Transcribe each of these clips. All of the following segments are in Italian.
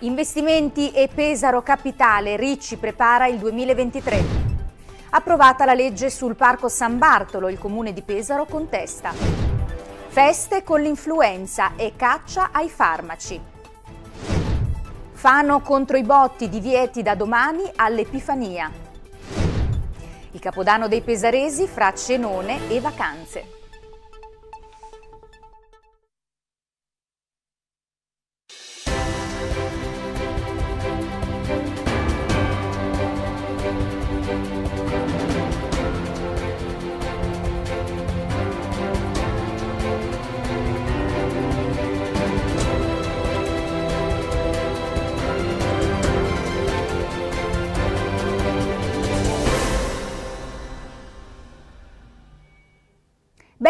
Investimenti e Pesaro Capitale, Ricci prepara il 2023. Approvata la legge sul Parco San Bartolo, il comune di Pesaro contesta. Feste con l'influenza e caccia ai farmaci. Fano contro i botti, divieti da domani all'Epifania. Il capodanno dei pesaresi fra cenone e vacanze.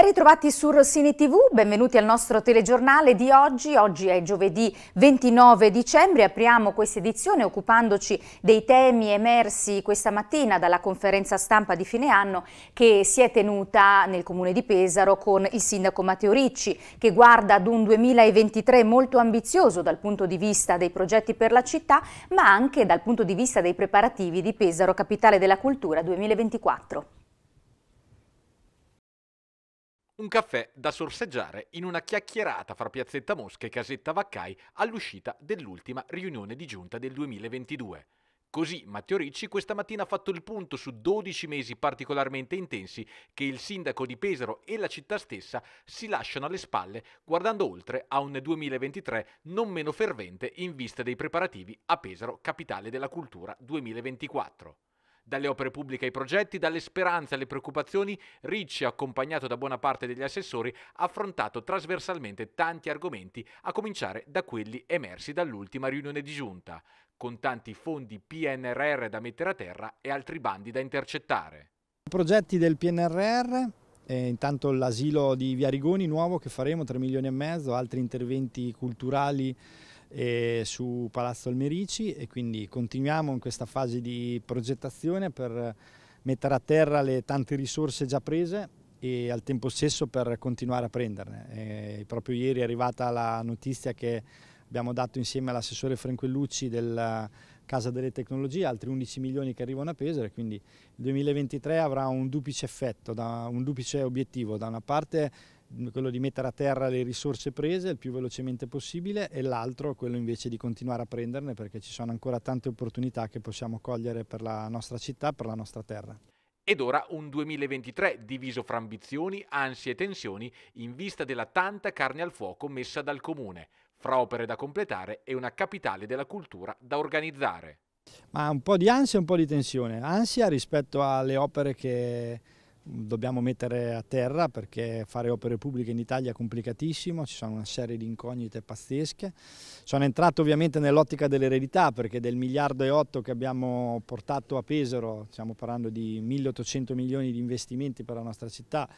ritrovati su Rossini TV, benvenuti al nostro telegiornale di oggi. Oggi è giovedì 29 dicembre, apriamo questa edizione occupandoci dei temi emersi questa mattina dalla conferenza stampa di fine anno che si è tenuta nel comune di Pesaro con il sindaco Matteo Ricci che guarda ad un 2023 molto ambizioso dal punto di vista dei progetti per la città ma anche dal punto di vista dei preparativi di Pesaro, capitale della cultura 2024. Un caffè da sorseggiare in una chiacchierata fra Piazzetta Mosca e Casetta Vaccai all'uscita dell'ultima riunione di giunta del 2022. Così Matteo Ricci questa mattina ha fatto il punto su 12 mesi particolarmente intensi che il sindaco di Pesaro e la città stessa si lasciano alle spalle guardando oltre a un 2023 non meno fervente in vista dei preparativi a Pesaro, capitale della cultura 2024. Dalle opere pubbliche ai progetti, dalle speranze alle preoccupazioni, Ricci, accompagnato da buona parte degli assessori, ha affrontato trasversalmente tanti argomenti, a cominciare da quelli emersi dall'ultima riunione di giunta, con tanti fondi PNRR da mettere a terra e altri bandi da intercettare. I Progetti del PNRR, eh, intanto l'asilo di Viarigoni nuovo che faremo 3 milioni e mezzo, altri interventi culturali eh, su Palazzo Almerici e quindi continuiamo in questa fase di progettazione per mettere a terra le tante risorse già prese e al tempo stesso per continuare a prenderne. E proprio ieri è arrivata la notizia che abbiamo dato insieme all'assessore Franquellucci della Casa delle Tecnologie, altri 11 milioni che arrivano a Pesare, quindi il 2023 avrà un duplice effetto, un duplice obiettivo, da una parte quello di mettere a terra le risorse prese il più velocemente possibile e l'altro quello invece di continuare a prenderne perché ci sono ancora tante opportunità che possiamo cogliere per la nostra città, per la nostra terra. Ed ora un 2023 diviso fra ambizioni, ansie e tensioni in vista della tanta carne al fuoco messa dal comune, fra opere da completare e una capitale della cultura da organizzare. Ma un po' di ansia e un po' di tensione. Ansia rispetto alle opere che dobbiamo mettere a terra perché fare opere pubbliche in Italia è complicatissimo, ci sono una serie di incognite pazzesche. Sono entrato ovviamente nell'ottica dell'eredità perché del miliardo e otto che abbiamo portato a Pesaro, stiamo parlando di 1800 milioni di investimenti per la nostra città,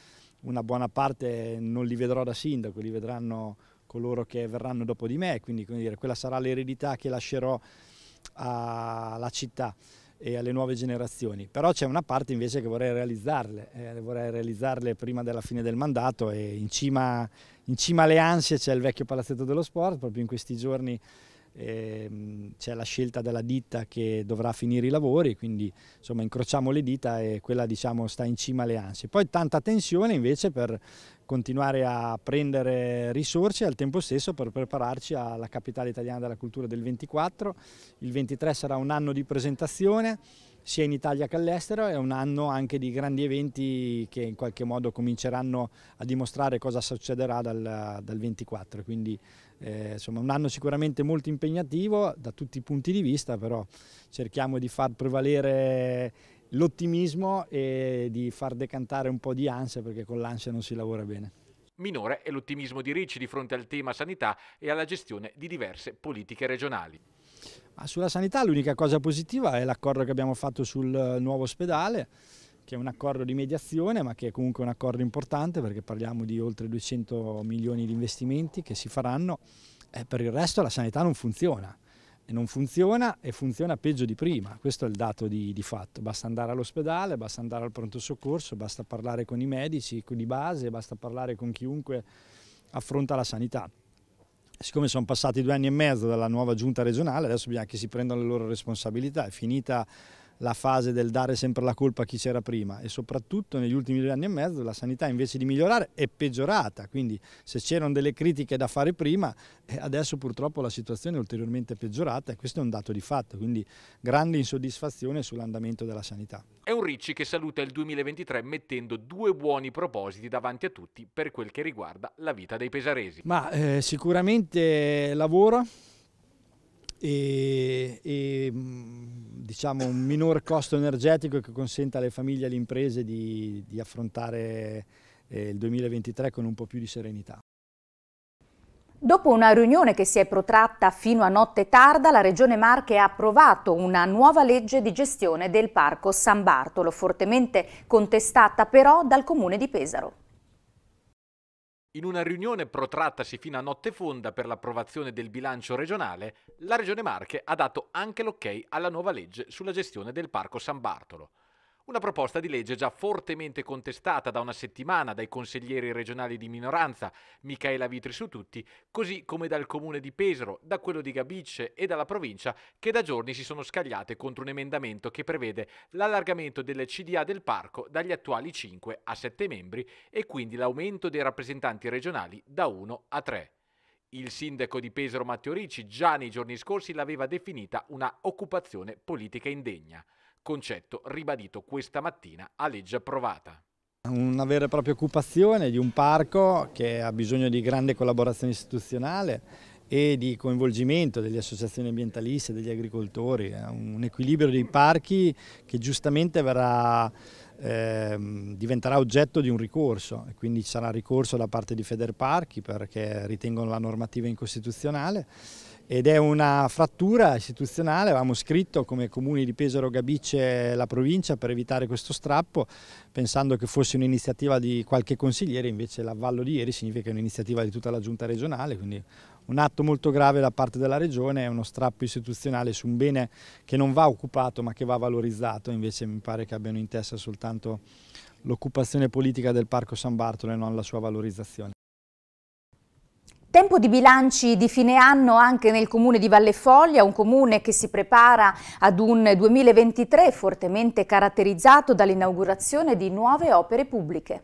una buona parte non li vedrò da sindaco, li vedranno coloro che verranno dopo di me, quindi dire, quella sarà l'eredità che lascerò alla città e alle nuove generazioni, però c'è una parte invece che vorrei realizzarle, eh, vorrei realizzarle prima della fine del mandato e in cima, in cima alle ansie c'è il vecchio palazzetto dello sport, proprio in questi giorni Ehm, c'è la scelta della ditta che dovrà finire i lavori, quindi insomma incrociamo le dita e quella diciamo sta in cima alle ansie. Poi tanta tensione invece per continuare a prendere risorse e al tempo stesso per prepararci alla capitale italiana della cultura del 24. Il 23 sarà un anno di presentazione sia in Italia che all'estero, è un anno anche di grandi eventi che in qualche modo cominceranno a dimostrare cosa succederà dal, dal 24, quindi eh, insomma un anno sicuramente molto impegnativo da tutti i punti di vista, però cerchiamo di far prevalere l'ottimismo e di far decantare un po' di ansia perché con l'ansia non si lavora bene. Minore è l'ottimismo di Ricci di fronte al tema sanità e alla gestione di diverse politiche regionali. Ma sulla sanità l'unica cosa positiva è l'accordo che abbiamo fatto sul nuovo ospedale che è un accordo di mediazione ma che è comunque un accordo importante perché parliamo di oltre 200 milioni di investimenti che si faranno, eh, per il resto la sanità non funziona e non funziona e funziona peggio di prima, questo è il dato di, di, fatto, basta andare all'ospedale, basta andare al pronto soccorso, basta parlare con i medici di base, basta parlare con chiunque affronta la sanità. Siccome sono passati due anni e mezzo dalla nuova giunta regionale, adesso bisogna che si prendano le loro responsabilità, è finita la fase del dare sempre la colpa a chi c'era prima e soprattutto negli ultimi due anni e mezzo la sanità invece di migliorare è peggiorata, quindi se c'erano delle critiche da fare prima eh, adesso purtroppo la situazione è ulteriormente peggiorata e questo è un dato di fatto, quindi grande insoddisfazione sull'andamento della sanità. È un Ricci che saluta il 2023 mettendo due buoni propositi davanti a tutti per quel che riguarda la vita dei pesaresi. Ma eh, sicuramente lavoro, e, e mm, diciamo, un minor costo energetico che consenta alle famiglie e alle imprese di, di affrontare eh, il 2023 con un po' più di serenità. Dopo una riunione che si è protratta fino a notte tarda, la Regione Marche ha approvato una nuova legge di gestione del Parco San Bartolo, fortemente contestata però dal Comune di Pesaro. In una riunione protrattasi fino a notte fonda per l'approvazione del bilancio regionale, la Regione Marche ha dato anche l'ok alla nuova legge sulla gestione del Parco San Bartolo. Una proposta di legge già fortemente contestata da una settimana dai consiglieri regionali di minoranza, Michaela Vitri su tutti, così come dal comune di Pesaro, da quello di Gabicce e dalla provincia che da giorni si sono scagliate contro un emendamento che prevede l'allargamento delle CDA del parco dagli attuali 5 a 7 membri e quindi l'aumento dei rappresentanti regionali da 1 a 3. Il sindaco di Pesaro Matteo Ricci già nei giorni scorsi l'aveva definita una occupazione politica indegna concetto ribadito questa mattina a legge approvata. Una vera e propria occupazione di un parco che ha bisogno di grande collaborazione istituzionale e di coinvolgimento delle associazioni ambientaliste, degli agricoltori, un equilibrio dei parchi che giustamente verrà, eh, diventerà oggetto di un ricorso, e quindi ci sarà ricorso da parte di Federparchi perché ritengono la normativa incostituzionale ed è una frattura istituzionale, avevamo scritto come comuni di Pesaro, Gabice la provincia per evitare questo strappo, pensando che fosse un'iniziativa di qualche consigliere, invece l'avvallo di ieri significa che è un'iniziativa di tutta la giunta regionale, quindi un atto molto grave da parte della regione, è uno strappo istituzionale su un bene che non va occupato ma che va valorizzato, invece mi pare che abbiano in testa soltanto l'occupazione politica del Parco San Bartolo e non la sua valorizzazione tempo di bilanci di fine anno anche nel comune di Valle Foglia, un comune che si prepara ad un 2023 fortemente caratterizzato dall'inaugurazione di nuove opere pubbliche.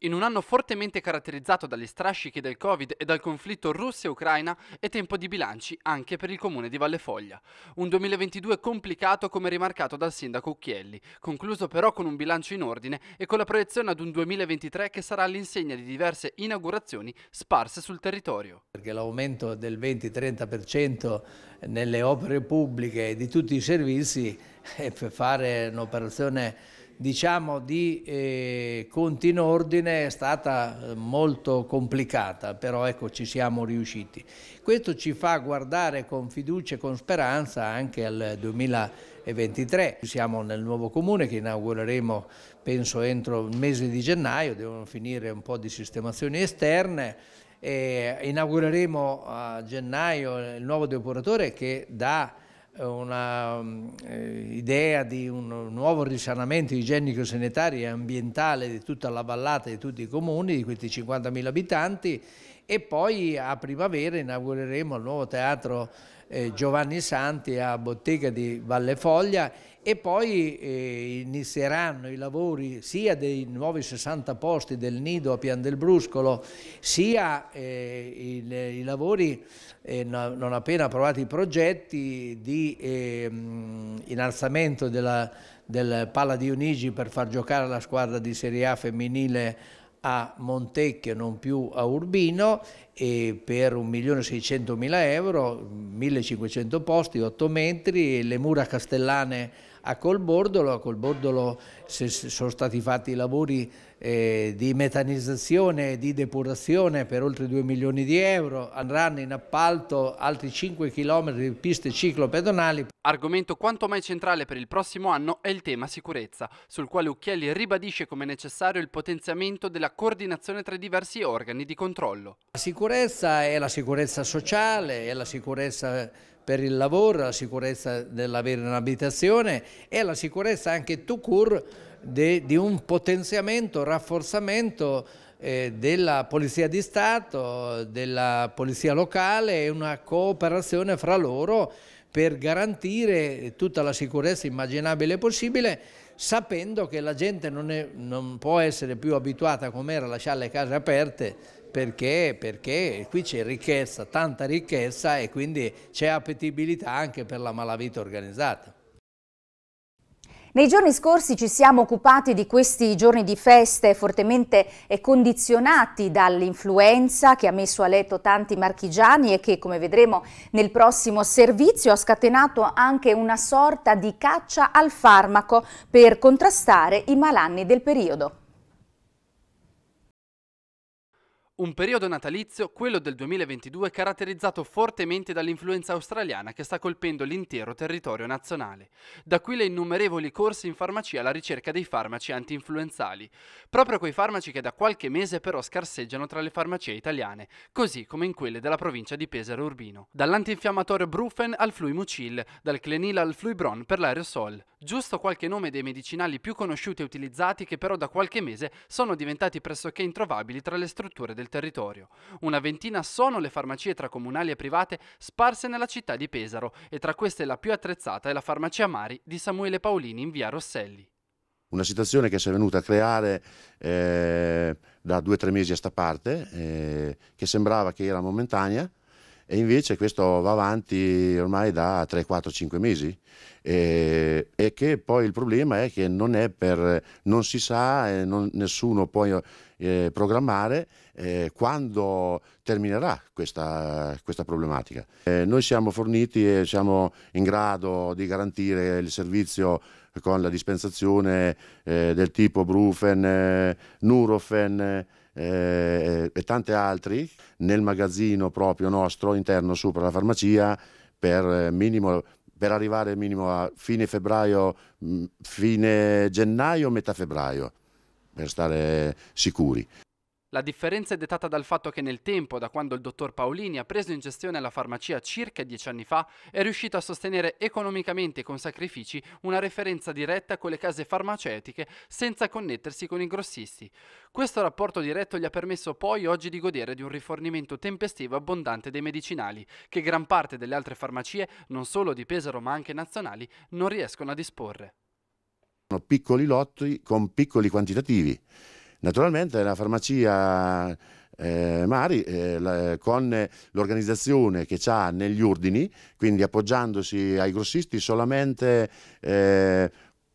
In un anno fortemente caratterizzato dagli strascichi del Covid e dal conflitto Russia-Ucraina, è tempo di bilanci anche per il comune di Vallefoglia. Un 2022 complicato come rimarcato dal sindaco Ucchielli, concluso però con un bilancio in ordine e con la proiezione ad un 2023 che sarà all'insegna di diverse inaugurazioni sparse sul territorio. Perché l'aumento del 20-30% nelle opere pubbliche e di tutti i servizi è eh, per fare un'operazione diciamo, di eh, conti in ordine è stata eh, molto complicata, però ecco ci siamo riusciti. Questo ci fa guardare con fiducia e con speranza anche al 2023. Siamo nel nuovo comune che inaugureremo penso entro il mese di gennaio, devono finire un po' di sistemazioni esterne e eh, inaugureremo a gennaio il nuovo depuratore che dà un'idea mm, eh, um, di un nuovo risanamento igienico-sanitario e ambientale di tutta la vallata, e di tutti i comuni, di questi 50.000 abitanti e poi a primavera inaugureremo il nuovo teatro eh, Giovanni Santi a Bottega di Valle Foglia e poi eh, inizieranno i lavori sia dei nuovi 60 posti del nido a Pian del Bruscolo sia eh, i, i, lavori eh, no, non appena approvati i progetti di ehm, innalzamento della, del Palla di Unigi per far giocare la squadra di Serie A femminile a Montecchio, non più a Urbino, e per 1.600.000 euro, 1.500 posti, 8 metri, le mura castellane a Colbordolo, a Colbordolo sono stati fatti i lavori eh, di metanizzazione e di depurazione per oltre 2 milioni di euro, andranno in appalto altri 5 km di piste ciclopedonali. Argomento quanto mai centrale per il prossimo anno è il tema sicurezza, sul quale Ucchielli ribadisce come necessario il potenziamento della coordinazione tra i diversi organi di controllo. La sicurezza è la sicurezza sociale, è la sicurezza per il lavoro, la sicurezza dell'avere un'abitazione e la sicurezza anche to cure di un potenziamento, rafforzamento eh, della Polizia di Stato, della Polizia locale e una cooperazione fra loro per garantire tutta la sicurezza immaginabile possibile sapendo che la gente non, è, non può essere più abituata come era a lasciare le case aperte perché, perché qui c'è ricchezza, tanta ricchezza e quindi c'è appetibilità anche per la malavita organizzata. Nei giorni scorsi ci siamo occupati di questi giorni di feste fortemente eh, condizionati dall'influenza che ha messo a letto tanti marchigiani e che, come vedremo nel prossimo servizio, ha scatenato anche una sorta di caccia al farmaco per contrastare i malanni del periodo. Un periodo natalizio, quello del 2022, caratterizzato fortemente dall'influenza australiana che sta colpendo l'intero territorio nazionale. Da qui le innumerevoli corse in farmacia alla ricerca dei farmaci anti-influenzali, proprio quei farmaci che da qualche mese però scarseggiano tra le farmacie italiane, così come in quelle della provincia di Pesaro Urbino. Dall'antinfiammatorio Brufen al Fluimucil, dal Clenil al Fluibron per l'aerosol. Giusto qualche nome dei medicinali più conosciuti e utilizzati che però da qualche mese sono diventati pressoché introvabili tra le strutture del del territorio. Una ventina sono le farmacie tra comunali e private sparse nella città di Pesaro e tra queste la più attrezzata è la farmacia Mari di Samuele Paolini in via Rosselli. Una situazione che si è venuta a creare eh, da due o tre mesi a sta parte, eh, che sembrava che era momentanea, e invece questo va avanti ormai da 3, 4, 5 mesi e, e che poi il problema è che non è per non si sa e non, nessuno può eh, programmare eh, quando terminerà questa, questa problematica. Eh, noi siamo forniti e siamo in grado di garantire il servizio con la dispensazione eh, del tipo Brufen, eh, Nurofen, eh, e tanti altri nel magazzino proprio nostro interno sopra la farmacia per, eh, minimo, per arrivare minimo a fine febbraio, mm, fine gennaio, metà febbraio, per stare sicuri. La differenza è dettata dal fatto che nel tempo, da quando il dottor Paolini ha preso in gestione la farmacia circa dieci anni fa, è riuscito a sostenere economicamente e con sacrifici una referenza diretta con le case farmaceutiche senza connettersi con i grossisti. Questo rapporto diretto gli ha permesso poi oggi di godere di un rifornimento tempestivo abbondante dei medicinali, che gran parte delle altre farmacie, non solo di Pesaro ma anche nazionali, non riescono a disporre. Sono piccoli lotti con piccoli quantitativi Naturalmente la farmacia eh, Mari eh, la, con l'organizzazione che ha negli ordini, quindi appoggiandosi ai grossisti solamente eh,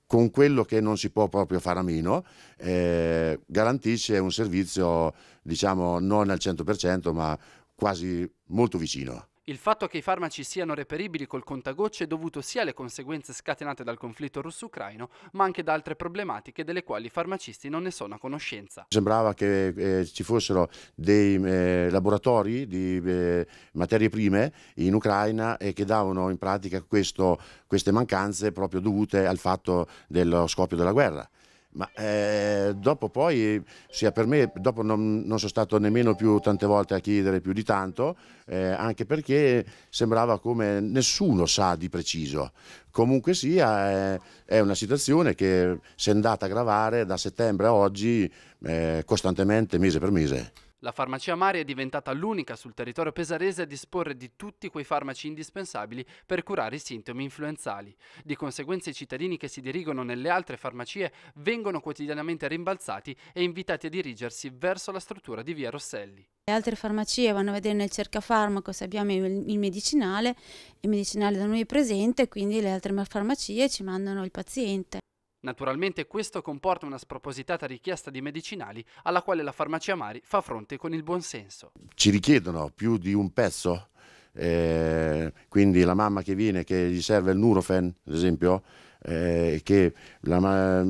con quello che non si può proprio fare a meno, eh, garantisce un servizio diciamo non al 100% ma quasi molto vicino. Il fatto che i farmaci siano reperibili col contagocce è dovuto sia alle conseguenze scatenate dal conflitto russo-ucraino, ma anche da altre problematiche delle quali i farmacisti non ne sono a conoscenza. Sembrava che eh, ci fossero dei eh, laboratori di eh, materie prime in Ucraina e che davano in pratica questo, queste mancanze proprio dovute al fatto dello scoppio della guerra ma eh, dopo poi, sia per me, dopo non, non, sono stato nemmeno più tante volte a chiedere più di tanto, eh, anche perché sembrava come nessuno sa di preciso. Comunque sia, eh, è una situazione che si è andata a gravare da settembre a oggi eh, costantemente, mese per mese. La farmacia Mari è diventata l'unica sul territorio pesarese a disporre di tutti quei farmaci indispensabili per curare i sintomi influenzali. Di conseguenza i cittadini che si dirigono nelle altre farmacie vengono quotidianamente rimbalzati e invitati a dirigersi verso la struttura di via Rosselli. Le altre farmacie vanno a vedere nel cercafarmaco se abbiamo il medicinale, il medicinale da noi è presente, quindi le altre farmacie ci mandano il paziente. Naturalmente questo comporta una spropositata richiesta di medicinali alla quale la farmacia Mari fa fronte con il buonsenso. Ci richiedono più di un pezzo? Eh, quindi la mamma che viene che gli serve il Nurofen, ad esempio, eh, che la,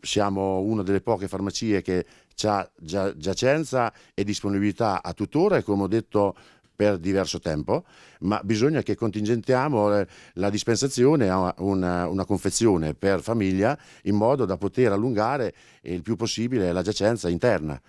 siamo una delle poche farmacie che ha giacenza e disponibilità a tuttora e come ho detto per diverso tempo, ma bisogna che contingentiamo la dispensazione a una, una confezione per famiglia in modo da poter allungare il più possibile la giacenza interna.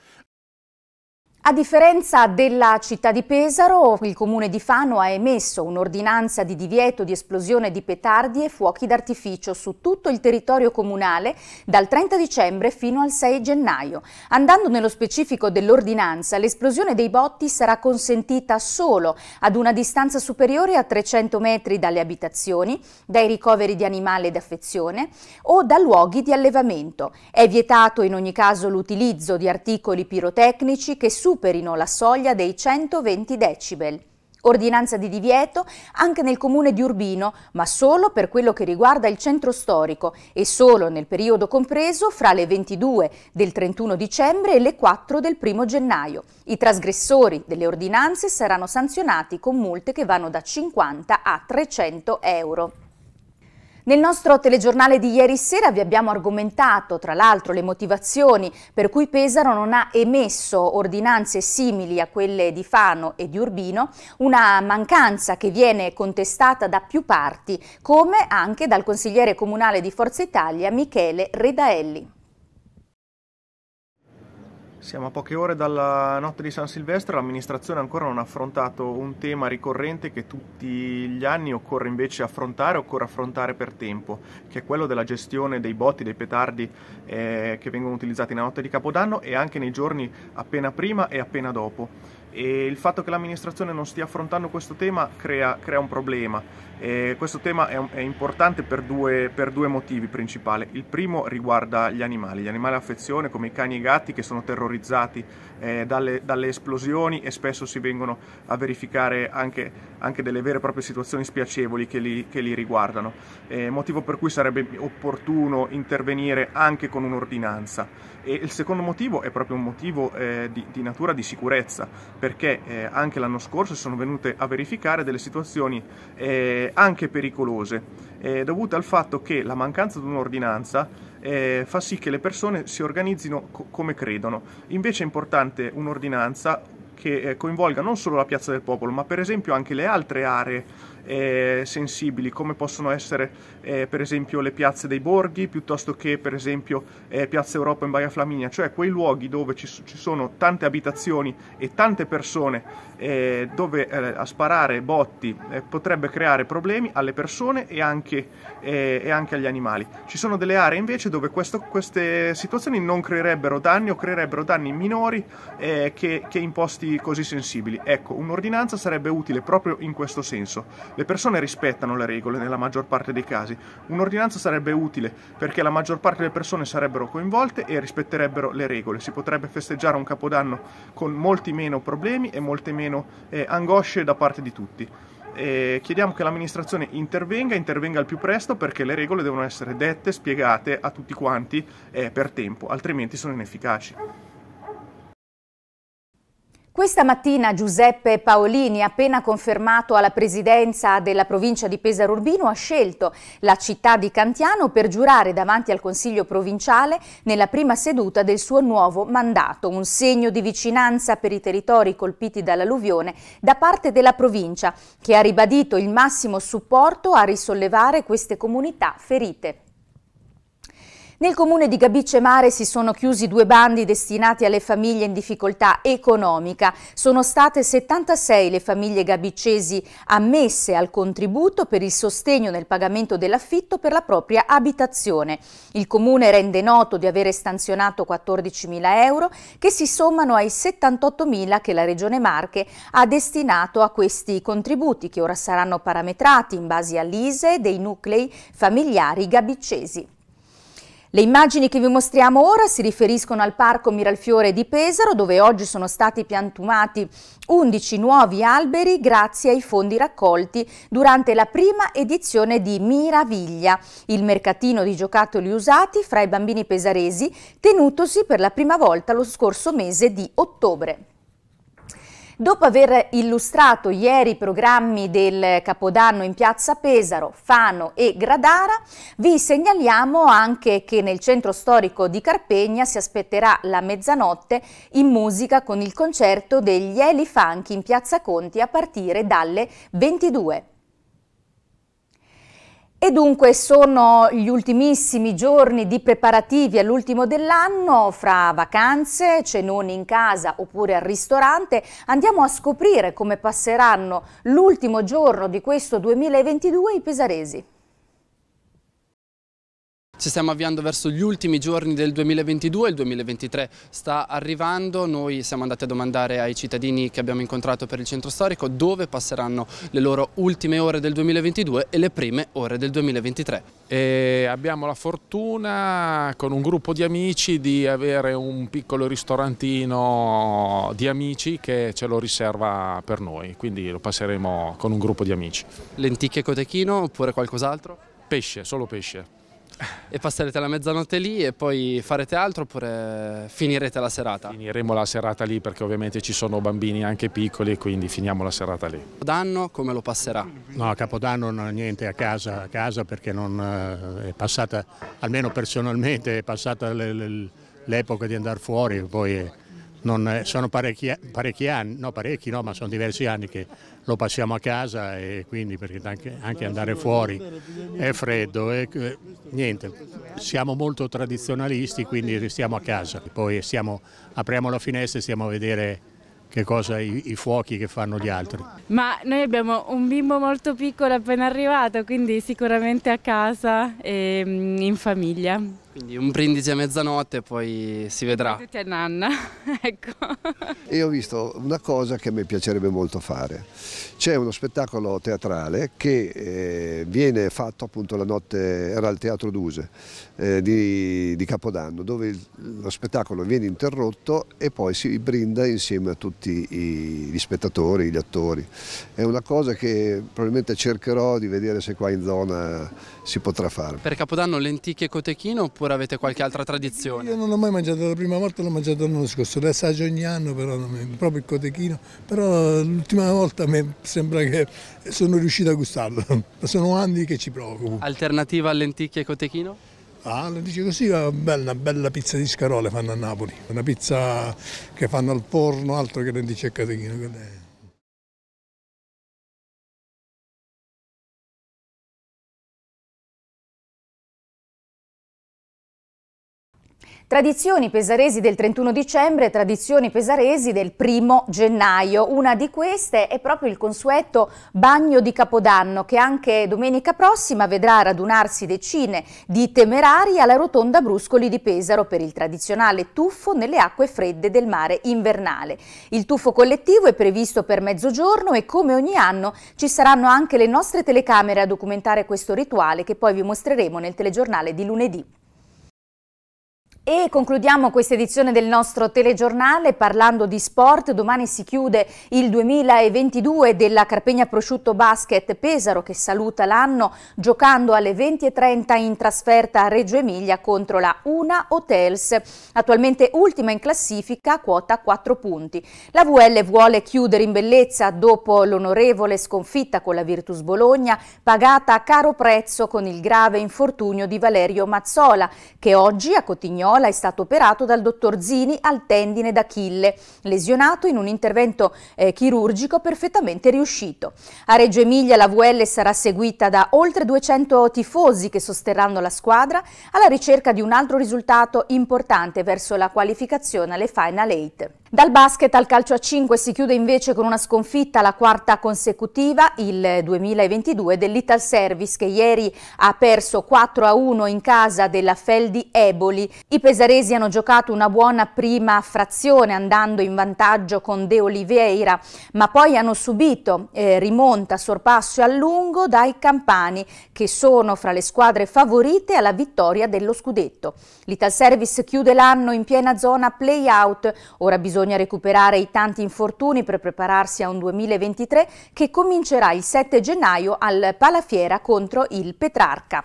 A differenza della città di Pesaro, il comune di Fano ha emesso un'ordinanza di divieto di esplosione di petardi e fuochi d'artificio su tutto il territorio comunale dal 30 dicembre fino al 6 gennaio. Andando nello specifico dell'ordinanza, l'esplosione dei botti sarà consentita solo ad una distanza superiore a 300 metri dalle abitazioni, dai ricoveri di animali d'affezione o da luoghi di allevamento. È vietato in ogni caso l'utilizzo di articoli pirotecnici che superano superino la soglia dei 120 decibel. Ordinanza di divieto anche nel comune di Urbino, ma solo per quello che riguarda il centro storico e solo nel periodo compreso fra le 22 del 31 dicembre e le 4 del 1 gennaio. I trasgressori delle ordinanze saranno sanzionati con multe che vanno da 50 a 300 euro. Nel nostro telegiornale di ieri sera vi abbiamo argomentato, tra l'altro, le motivazioni per cui Pesaro non ha emesso ordinanze simili a quelle di Fano e di Urbino, una mancanza che viene contestata da più parti, come anche dal consigliere comunale di Forza Italia Michele Redaelli. Siamo a poche ore dalla notte di San Silvestro, e l'amministrazione ancora non ha affrontato un tema ricorrente che tutti gli anni occorre invece affrontare, occorre affrontare per tempo, che è quello della gestione dei botti, dei petardi eh, che vengono utilizzati nella notte di Capodanno e anche nei giorni appena prima e appena dopo e il fatto che l'amministrazione non stia affrontando questo tema crea, crea un problema. Eh, questo tema è, è importante per due, per due, motivi principali. Il primo riguarda gli animali, gli animali affezione come i cani e i gatti che sono terrorizzati eh, dalle, dalle, esplosioni e spesso si vengono a verificare anche, anche delle vere e proprie situazioni spiacevoli che li, che li riguardano. Eh, motivo per cui sarebbe opportuno intervenire anche con un'ordinanza. E il secondo motivo è proprio un motivo eh, di, di natura di sicurezza perché eh, anche l'anno scorso sono venute a verificare delle situazioni eh, anche pericolose, eh, dovute al fatto che la mancanza di un'ordinanza eh, fa sì che le persone si organizzino co come credono. Invece è importante un'ordinanza che eh, coinvolga non solo la Piazza del Popolo, ma per esempio anche le altre aree eh, sensibili come possono essere eh, per esempio le piazze dei borghi piuttosto che per esempio eh, Piazza Europa in Baia Flaminia, cioè quei luoghi dove ci, ci sono tante abitazioni e tante persone eh, dove eh, a sparare botti eh, potrebbe creare problemi alle persone e anche, e anche, agli animali. Ci sono delle aree invece dove questo, queste situazioni non creerebbero danni o creerebbero danni minori che, che in posti così sensibili. Ecco, un'ordinanza sarebbe utile proprio in questo senso. Le persone rispettano le regole nella maggior parte dei casi. Un'ordinanza sarebbe utile perché la maggior parte delle persone sarebbero coinvolte e rispetterebbero le regole. Si potrebbe festeggiare un capodanno con molti meno problemi e molte meno eh, angosce da parte di tutti. E chiediamo che l'amministrazione intervenga, intervenga al più presto perché le regole devono essere dette, spiegate a tutti quanti eh, per tempo, altrimenti sono inefficaci. Questa mattina Giuseppe Paolini, appena confermato alla presidenza della provincia di Pesaro Urbino, ha scelto la città di Cantiano per giurare davanti al Consiglio provinciale nella prima seduta del suo nuovo mandato, un segno di vicinanza per i territori colpiti dall'alluvione da parte della provincia, che ha ribadito il massimo supporto a risollevare queste comunità ferite. Nel comune di Gabice Mare si sono chiusi due bandi destinati alle famiglie in difficoltà economica. Sono state 76 le famiglie gabicesi ammesse al contributo per il sostegno nel pagamento dell'affitto per la propria abitazione. Il comune rende noto di avere stanzionato 14.000 euro che si sommano ai 78.000 che la Regione Marche ha destinato a questi contributi che ora saranno parametrati in base all'ISE dei nuclei familiari gabicesi. Le immagini che vi mostriamo ora si riferiscono al Parco Miralfiore di Pesaro, dove oggi sono stati piantumati 11 nuovi alberi grazie ai fondi raccolti durante la prima edizione di Miraviglia, il mercatino di giocattoli usati fra i bambini pesaresi, tenutosi per la prima volta lo scorso mese di ottobre. Dopo aver illustrato ieri i programmi del Capodanno in piazza Pesaro, Fano e Gradara, vi segnaliamo anche che nel centro storico di Carpegna si aspetterà la mezzanotte in musica con il concerto degli Elifanchi in piazza Conti a partire dalle 22. E dunque sono gli ultimissimi giorni di preparativi all'ultimo dell'anno, fra vacanze, cenoni in casa oppure al ristorante, andiamo a scoprire come passeranno l'ultimo giorno di questo 2022 i pesaresi. Ci stiamo avviando verso gli ultimi giorni del 2022, il 2023 sta arrivando, noi siamo andati a domandare ai cittadini che abbiamo incontrato per il centro storico dove passeranno le loro ultime ore del 2022 e le prime ore del 2023. E abbiamo la fortuna con un gruppo di amici di avere un piccolo ristorantino di amici che ce lo riserva per noi, quindi lo passeremo con un gruppo di amici. Lenticchie cotechino oppure qualcos'altro? Pesce, solo pesce e passerete la mezzanotte lì e poi farete altro oppure finirete la serata? Finiremo la serata lì perché ovviamente ci sono bambini anche piccoli quindi finiamo la serata lì. Capodanno come lo passerà? No, a Capodanno non ho niente a casa, a casa perché non eh, è passata, almeno personalmente, è passata l'epoca di andare fuori, poi non, eh, sono parecchi, parecchi, anni, no parecchi no, ma sono diversi anni che lo passiamo a casa e quindi perché anche, anche andare fuori è freddo e eh, niente, siamo molto tradizionalisti quindi restiamo a casa, poi stiamo, apriamo la finestra e stiamo a vedere che cosa i, i, fuochi che fanno gli altri. Ma noi abbiamo un bimbo molto piccolo appena arrivato, quindi sicuramente a casa e mm, in famiglia. Quindi un brindisi a mezzanotte poi si vedrà. Vedete nanna, ecco. E ho visto una cosa che mi piacerebbe molto fare. C'è uno spettacolo teatrale che eh, viene fatto appunto la notte, era il Teatro Duse eh, di, di, Capodanno, dove il, lo spettacolo viene interrotto e poi si brinda insieme a tutti i, gli spettatori, gli attori. È una cosa che probabilmente cercherò di vedere se qua in zona si potrà fare. Per Capodanno lenticchie e cotechino oppure oppure avete qualche altra tradizione? Io non l'ho mai mangiato la prima volta, l'ho mangiato l'anno scorso, le ogni anno, però non, proprio il cotechino, però l'ultima volta mi sembra che sono riuscito a gustarlo, sono anni che ci provo. Alternativa a lenticchie e cotechino? Ah, lo dice così, una bella, bella, pizza di scarole fanno a Napoli, una pizza che fanno al forno, altro che lenticchie e cotechino. Tradizioni pesaresi del 31 dicembre, tradizioni pesaresi del 1 gennaio. Una di queste è proprio il consueto bagno di Capodanno che anche domenica prossima vedrà radunarsi decine di temerari alla rotonda Bruscoli di Pesaro per il tradizionale tuffo nelle acque fredde del mare invernale. Il tuffo collettivo è previsto per mezzogiorno e come ogni anno ci saranno anche le nostre telecamere a documentare questo rituale che poi vi mostreremo nel telegiornale di lunedì. E concludiamo questa edizione del nostro telegiornale parlando di sport. Domani si chiude il 2022 della Carpegna Prosciutto Basket Pesaro che saluta l'anno giocando alle 20.30 in trasferta a Reggio Emilia contro la Una Hotels, attualmente ultima in classifica a quota 4 punti. La VL vuole chiudere in bellezza dopo l'onorevole sconfitta con la Virtus Bologna, pagata a caro prezzo con il grave infortunio di Valerio Mazzola che oggi a Cotignola Spagnola è stato operato dal dottor Zini al tendine d'Achille, lesionato in un intervento eh, chirurgico perfettamente riuscito. A Reggio Emilia la VL sarà seguita da oltre 200 tifosi che sosterranno la squadra alla ricerca di un altro risultato importante verso la qualificazione alle Final Eight. Dal basket al calcio a 5 si chiude invece con una sconfitta, la quarta consecutiva, il 2022 dell'Ital Service che ieri ha perso 4 a 1 in casa della Feldi Eboli. I pesaresi hanno giocato una buona prima frazione andando in vantaggio con De Oliveira, ma poi hanno subito eh, rimonta, sorpasso e allungo dai campani che sono fra le squadre favorite alla vittoria dello scudetto. L'Ital Service chiude l'anno in piena zona play-out, ora bisogna Bisogna recuperare i tanti infortuni per prepararsi a un 2023 che comincerà il 7 gennaio al Palafiera contro il Petrarca.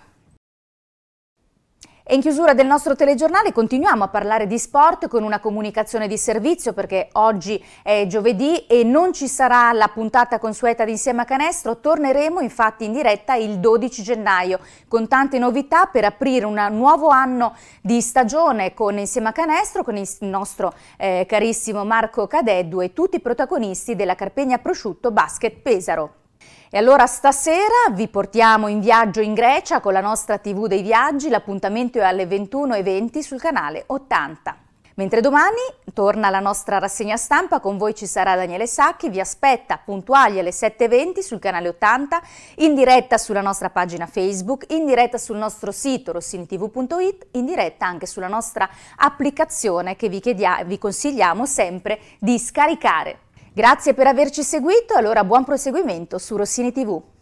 E in chiusura del nostro telegiornale continuiamo a parlare di sport con una comunicazione di servizio perché oggi è giovedì e non ci sarà la puntata consueta di Insieme a Canestro, torneremo infatti in diretta il 12 gennaio con tante novità per aprire un nuovo anno di stagione con Insieme a Canestro, con il nostro eh, carissimo Marco Cadeddu e tutti i protagonisti della Carpegna Prosciutto Basket Pesaro. E allora stasera vi portiamo in viaggio in Grecia con la nostra TV dei viaggi, l'appuntamento è alle 21.20 sul canale 80. Mentre domani torna la nostra rassegna stampa, con voi ci sarà Daniele Sacchi, vi aspetta puntuali alle 7.20 sul canale 80, in diretta sulla nostra pagina Facebook, in diretta sul nostro sito rossinitv.it, in diretta anche sulla nostra applicazione che vi, vi consigliamo sempre di scaricare. Grazie per averci seguito, allora buon proseguimento su Rossini TV.